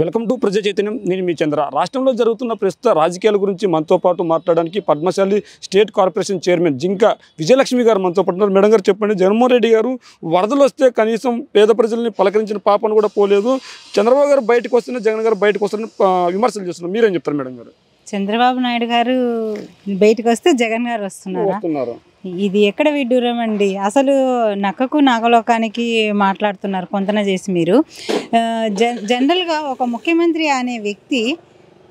welcome to ప్రజా చైతన్యం నేను మీ చంద్ర రాష్ట్రంలో జరుగుతున్న ప్రస్తుత రాజకీయాల గురించి మనతో పాటు మాట్లాడడానికి పద్మశాలి స్టేట్ కార్పొరేషన్ చైర్మన్ జింక విజయలక్ష్మి గారు మనతో పాటు మేడం గారు చెప్పండి జగన్మోహన్ రెడ్డి గారు వరదలు వస్తే కనీసం పేద ప్రజల్ని పలకరించిన పాపను కూడా పోలేదు చంద్రబాబు గారు బయటకు వస్తేనే జగన్ గారు బయటకు వస్తేనే విమర్శలు చేస్తున్నారు మీరేం చెప్తారు మేడం గారు చంద్రబాబు నాయుడు గారు బయటకు వస్తే జగన్ గారు వస్తున్నారు ఇది ఎక్కడ విడ్డూరం అండి అసలు నక్కకు నాగలోకానికి మాట్లాడుతున్నారు కొంతన చేసి మీరు జనరల్గా ఒక ముఖ్యమంత్రి అనే వ్యక్తి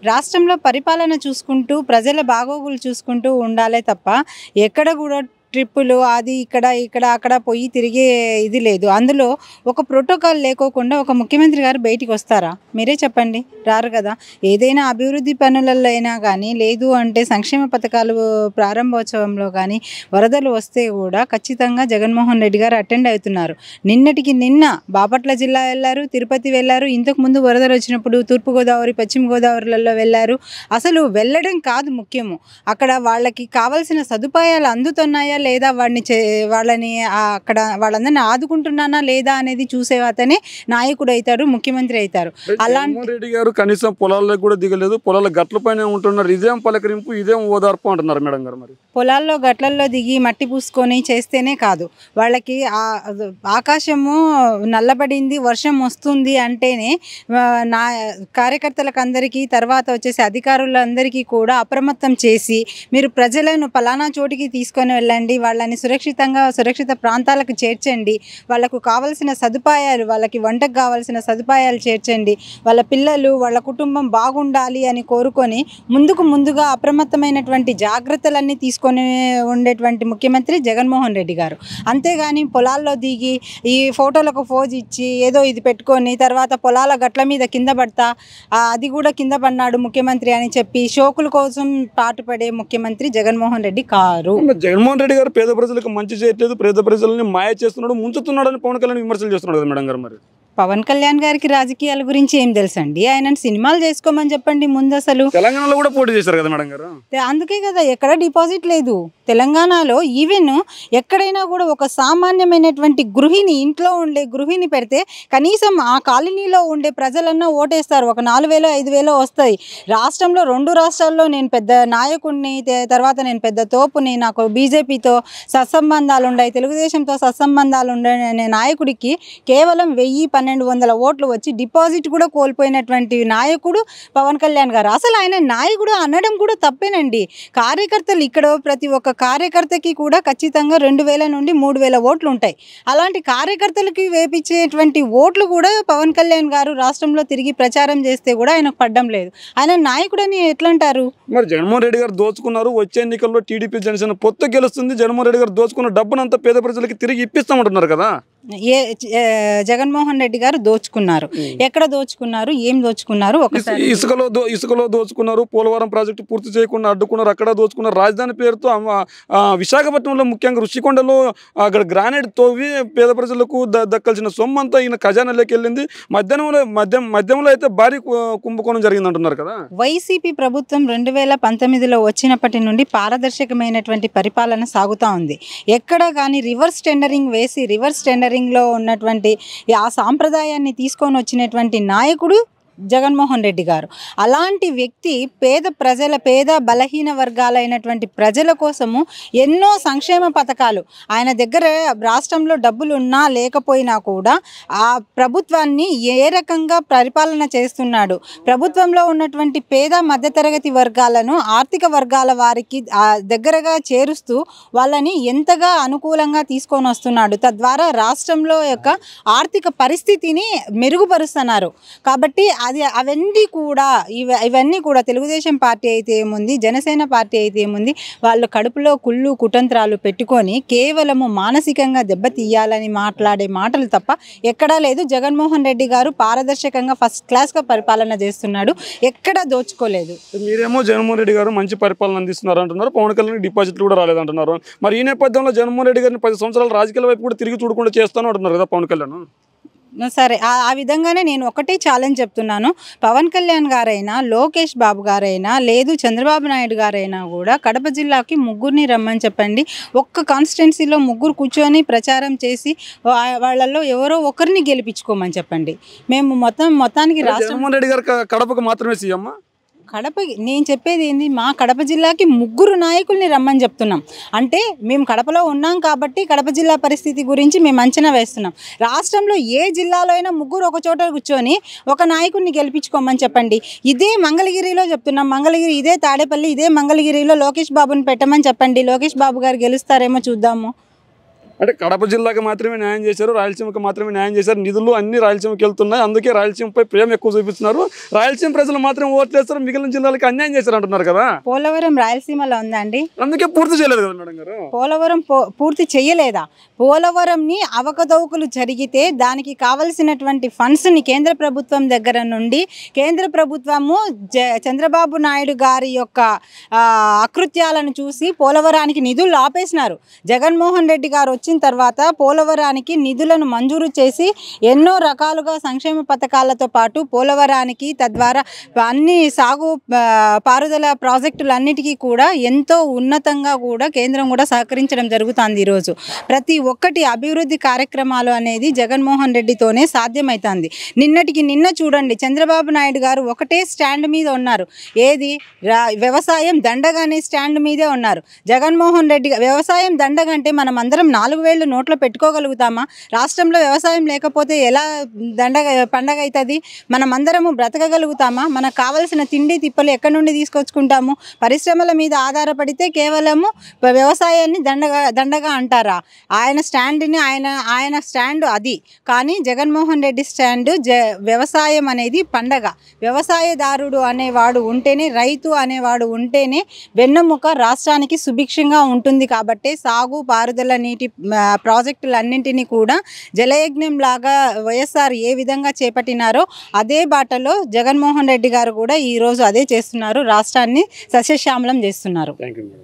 రాష్ట్రంలో పరిపాలన చూసుకుంటూ ప్రజల బాగోగులు చూసుకుంటూ ఉండాలే తప్ప ఎక్కడ కూడా ట్రిప్పులు అది ఇక్కడ ఇక్కడ అక్కడ పోయి తిరిగే ఇది లేదు అందులో ఒక ప్రోటోకాల్ లేకోకుండా ఒక ముఖ్యమంత్రి గారు బయటికి వస్తారా మీరే చెప్పండి రారు కదా ఏదైనా అభివృద్ధి పనులలో అయినా కానీ లేదు అంటే సంక్షేమ పథకాలు ప్రారంభోత్సవంలో కానీ వరదలు వస్తే కూడా ఖచ్చితంగా జగన్మోహన్ రెడ్డి గారు అటెండ్ అవుతున్నారు నిన్నటికి నిన్న బాపట్ల జిల్లా వెళ్ళారు తిరుపతి వెళ్ళారు ఇంతకుముందు వరదలు వచ్చినప్పుడు తూర్పుగోదావరి పశ్చిమ గోదావరిలలో వెళ్ళారు అసలు వెళ్ళడం కాదు ముఖ్యము అక్కడ వాళ్ళకి కావలసిన సదుపాయాలు అందుతున్నాయా లేదా వాడిని వాళ్ళని అక్కడ వాళ్ళందరినీ ఆదుకుంటున్నానా లేదా అనేది చూసే అతనే నాయకుడు అవుతారు ముఖ్యమంత్రి అవుతారు అలాంటి రెడ్డి గారు కనీసం పొలాల్లో కూడా దిగలేదు పొలాల గట్ల పైన ఉంటున్నారు ఇదేం పలకరింపు ఇదేం ఓదార్పు అంటున్నారు మేడం గారు మరి పొలాల్లో గట్లల్లో దిగి మట్టి పూసుకొని చేస్తేనే కాదు వాళ్ళకి ఆకాశము నల్లబడింది వర్షం వస్తుంది అంటేనే నా కార్యకర్తలకు అందరికీ తర్వాత వచ్చేసి అధికారులందరికీ కూడా అప్రమత్తం చేసి మీరు ప్రజలను పలానా చోటికి తీసుకొని వెళ్ళండి చేయండి వాళ్ళని సురక్షితంగా సురక్షిత ప్రాంతాలకు చేర్చండి వాళ్ళకు కావలసిన సదుపాయాలు వాళ్ళకి వంటకు కావాల్సిన సదుపాయాలు చేర్చండి వాళ్ళ పిల్లలు వాళ్ళ కుటుంబం బాగుండాలి అని కోరుకొని ముందుకు ముందుగా అప్రమత్తమైనటువంటి జాగ్రత్తలన్నీ తీసుకొని ఉండేటువంటి ముఖ్యమంత్రి జగన్మోహన్ రెడ్డి గారు అంతేగాని పొలాల్లో దిగి ఈ ఫోటోలకు ఫోజ్ ఇచ్చి ఏదో ఇది పెట్టుకొని తర్వాత పొలాల గట్ల మీద కింద పడతా అది కూడా కింద పడినాడు ముఖ్యమంత్రి అని చెప్పి షోకుల కోసం పాటుపడే ముఖ్యమంత్రి జగన్మోహన్ రెడ్డి కారు జగన్మోహన్ రెడ్డి కేసీఆర్ పేద ప్రజలకు మంచి చేయట్లేదు పేద ప్రజలని మాయ చేస్తున్నాడు ముంచుతున్నాడని పవన్ కళ్యాణ్ విమర్శలు చేస్తున్నాడు కదా మేడం గారు మరి పవన్ కళ్యాణ్ గారికి రాజకీయాల గురించి ఏం తెలుసండి ఆయన సినిమాలు చేసుకోమని చెప్పండి ముందు అసలు తెలంగాణలో కూడా పోటీ చేశారు కదా మేడం గారు అందుకే కదా ఎక్కడ డిపాజిట్ లేదు తెలంగాణలో ఈవెన్ ఎక్కడైనా కూడా ఒక సామాన్యమైనటువంటి గృహిణి ఇంట్లో ఉండే గృహిణి పెడితే కనీసం ఆ కాలనీలో ఉండే ప్రజలన్నా ఓటేస్తారు ఒక నాలుగు వేలో ఐదు వేలో వస్తాయి రాష్ట్రంలో రెండు రాష్ట్రాల్లో నేను పెద్ద నాయకుడిని తర్వాత నేను పెద్ద తోపుని నాకు బీజేపీతో సత్సంబంధాలు ఉన్నాయి తెలుగుదేశంతో సత్సంబంధాలు ఉండే నాయకుడికి కేవలం వెయ్యి పన్నెండు వందల ఓట్లు వచ్చి డిపాజిట్ కూడా కోల్పోయినటువంటి నాయకుడు పవన్ కళ్యాణ్ గారు అసలు ఆయన నాయకుడు అనడం కూడా తప్పేనండి కార్యకర్తలు ఇక్కడ ప్రతి ఒక్క కార్యకర్తకి కూడా ఖచ్చితంగా రెండు వేల నుండి మూడు వేల ఓట్లు ఉంటాయి అలాంటి కార్యకర్తలకి వేపించేటువంటి ఓట్లు కూడా పవన్ కళ్యాణ్ గారు రాష్ట్రంలో తిరిగి ప్రచారం చేస్తే కూడా ఆయనకు పడ్డం లేదు ఆయన అని ఎట్లంటారు మరి జగన్మోహన్ రెడ్డి గారు దోచుకున్నారు వచ్చే ఎన్నికల్లో టీడీపీ జనసేన పొత్తు గెలుస్తుంది జగన్మోహన్ రెడ్డి గారు దోచుకున్న డబ్బునంతా పేద ప్రజలకి తిరిగి ఇప్పిస్తామంటున్నారు కదా ఏ జగన్మోహన్ రెడ్డి గారు దోచుకున్నారు ఎక్కడ దోచుకున్నారు ఏం దోచుకున్నారు ఒకసారి ఇసుకలో ఇసుకలో దోచుకున్నారు పోలవరం ప్రాజెక్టు పూర్తి చేయకుండా అడ్డుకున్నారు అక్కడ దోచుకున్నారు రాజధాని పేరుతో విశాఖపట్నంలో ముఖ్యంగా రుషికొండలో అక్కడ గ్రానైట్ తోవి పేద ప్రజలకు దక్కాల్సిన సొమ్ము అంతా ఈయన ఖజానాలోకి వెళ్ళింది మధ్యాహ్నంలో మధ్యం మధ్యంలో అయితే భారీ కుంభకోణం జరిగింది అంటున్నారు కదా వైసీపీ ప్రభుత్వం రెండు వేల పంతొమ్మిదిలో వచ్చినప్పటి నుండి పారదర్శకమైనటువంటి పరిపాలన సాగుతూ ఉంది ఎక్కడ కానీ రివర్స్ టెండరింగ్ వేసి రివర్స్ టెండరింగ్ రిఫరింగ్లో ఉన్నటువంటి ఆ సాంప్రదాయాన్ని తీసుకొని వచ్చినటువంటి నాయకుడు జగన్మోహన్ రెడ్డి గారు అలాంటి వ్యక్తి పేద ప్రజల పేద బలహీన వర్గాలైనటువంటి ప్రజల కోసము ఎన్నో సంక్షేమ పథకాలు ఆయన దగ్గర రాష్ట్రంలో డబ్బులు ఉన్నా లేకపోయినా కూడా ఆ ప్రభుత్వాన్ని ఏ రకంగా పరిపాలన చేస్తున్నాడు ప్రభుత్వంలో ఉన్నటువంటి పేద మధ్యతరగతి వర్గాలను ఆర్థిక వర్గాల వారికి దగ్గరగా చేరుస్తూ వాళ్ళని ఎంతగా అనుకూలంగా తీసుకొని వస్తున్నాడు తద్వారా రాష్ట్రంలో యొక్క ఆర్థిక పరిస్థితిని మెరుగుపరుస్తున్నారు కాబట్టి అది అవన్నీ కూడా ఇవన్నీ కూడా తెలుగుదేశం పార్టీ అయితే ఏముంది జనసేన పార్టీ అయితే ఏముంది వాళ్ళ కడుపులో కుళ్ళు కుటంత్రాలు పెట్టుకొని కేవలము మానసికంగా దెబ్బతీయాలని మాట్లాడే మాటలు తప్ప ఎక్కడా లేదు జగన్మోహన్ రెడ్డి గారు పారదర్శకంగా ఫస్ట్ క్లాస్గా పరిపాలన చేస్తున్నాడు ఎక్కడా దోచుకోలేదు మీరేమో జగన్మోహన్ రెడ్డి గారు మంచి పరిపాలన అందిస్తున్నారు అంటున్నారు పవన్ కళ్యాణ్ డిపాజిట్లు కూడా రాలేదంటున్నారు మరి ఈ నేపథ్యంలో జగన్మోహన్ రెడ్డి గారిని పది సంవత్సరాలు రాజకీయాల వైపు కూడా తిరిగి చూడకుండా చేస్తాను అంటున్నారు కదా పవన్ కళ్యాణ్ సరే ఆ విధంగానే నేను ఒకటే ఛాలెంజ్ చెప్తున్నాను పవన్ కళ్యాణ్ గారైనా లోకేష్ బాబు గారైనా లేదు చంద్రబాబు నాయుడు గారైనా కూడా కడప జిల్లాకి ముగ్గురిని రమ్మని చెప్పండి ఒక్క కాన్స్టిట్యున్సీలో ముగ్గురు కూర్చొని ప్రచారం చేసి వాళ్ళల్లో ఎవరో ఒకరిని గెలిపించుకోమని చెప్పండి మేము మొత్తం మొత్తానికి రాష్ట్రం రెడ్డి గారు కడపకు మాత్రమే సీఎం కడప నేను చెప్పేది ఏంది మా కడప జిల్లాకి ముగ్గురు నాయకుల్ని రమ్మని చెప్తున్నాం అంటే మేము కడపలో ఉన్నాం కాబట్టి కడప జిల్లా పరిస్థితి గురించి మేము అంచనా వేస్తున్నాం రాష్ట్రంలో ఏ జిల్లాలో అయినా ముగ్గురు ఒక చోట కూర్చొని ఒక నాయకుడిని గెలిపించుకోమని చెప్పండి ఇదే మంగళగిరిలో చెప్తున్నాం మంగళగిరి ఇదే తాడేపల్లి ఇదే మంగళగిరిలో లోకేష్ బాబుని పెట్టమని చెప్పండి లోకేష్ బాబు గారు గెలుస్తారేమో చూద్దాము అంటే కడప జిల్లాకి మాత్రమే న్యాయం చేశారు రాయలసీమకి మాత్రమే న్యాయం చేశారు నిధులు అన్ని రాయలసీమకి వెళ్తున్నాయి అందుకే రాయలసీమపై ప్రేమ ఎక్కువ చూపిస్తున్నారు రాయలసీమ ప్రజలు మాత్రం వేస్తారు మిగిలిన జిల్లాలకి అన్యాయం చేశారు అంటున్నారు కదా పోలవరం రాయలసీమలో ఉందండి అందుకే పూర్తి చేయలేదు కదా మేడం గారు పోలవరం పూర్తి చేయలేదా ని అవకతవకలు జరిగితే దానికి కావలసినటువంటి ని కేంద్ర ప్రభుత్వం దగ్గర నుండి కేంద్ర ప్రభుత్వము చంద్రబాబు నాయుడు గారి యొక్క అకృత్యాలను చూసి పోలవరానికి నిధులు ఆపేసినారు జగన్మోహన్ రెడ్డి గారు వచ్చి వచ్చిన తర్వాత పోలవరానికి నిధులను మంజూరు చేసి ఎన్నో రకాలుగా సంక్షేమ పథకాలతో పాటు పోలవరానికి తద్వారా అన్ని సాగు పారుదల ప్రాజెక్టులన్నిటికీ కూడా ఎంతో ఉన్నతంగా కూడా కేంద్రం కూడా సహకరించడం జరుగుతుంది ఈరోజు ప్రతి ఒక్కటి అభివృద్ధి కార్యక్రమాలు అనేది జగన్మోహన్ రెడ్డితోనే సాధ్యమవుతుంది నిన్నటికి నిన్న చూడండి చంద్రబాబు నాయుడు గారు ఒకటే స్టాండ్ మీద ఉన్నారు ఏది వ్యవసాయం దండగానే స్టాండ్ మీదే ఉన్నారు జగన్మోహన్ రెడ్డి వ్యవసాయం దండగంటే మనం అందరం నాలుగు నాలుగు వేలు నోట్లో పెట్టుకోగలుగుతామా రాష్ట్రంలో వ్యవసాయం లేకపోతే ఎలా దండగ పండగ అవుతుంది మనమందరము బ్రతకగలుగుతామా మనకు కావలసిన తిండి తిప్పలు ఎక్కడి నుండి తీసుకొచ్చుకుంటాము పరిశ్రమల మీద ఆధారపడితే కేవలము వ్యవసాయాన్ని దండగా దండగా అంటారా ఆయన స్టాండ్ని ఆయన ఆయన స్టాండ్ అది కానీ జగన్మోహన్ రెడ్డి స్టాండ్ జ వ్యవసాయం అనేది పండగ వ్యవసాయదారుడు అనేవాడు ఉంటేనే రైతు అనేవాడు ఉంటేనే వెన్నెముక రాష్ట్రానికి సుభిక్షంగా ఉంటుంది కాబట్టి సాగు పారుదల నీటి ప్రాజెక్టులన్నింటినీ కూడా జలయజ్ఞం లాగా వైఎస్ఆర్ ఏ విధంగా చేపట్టినారో అదే బాటలో జగన్మోహన్ రెడ్డి గారు కూడా ఈరోజు అదే చేస్తున్నారు రాష్ట్రాన్ని సస్యశ్యామలం చేస్తున్నారు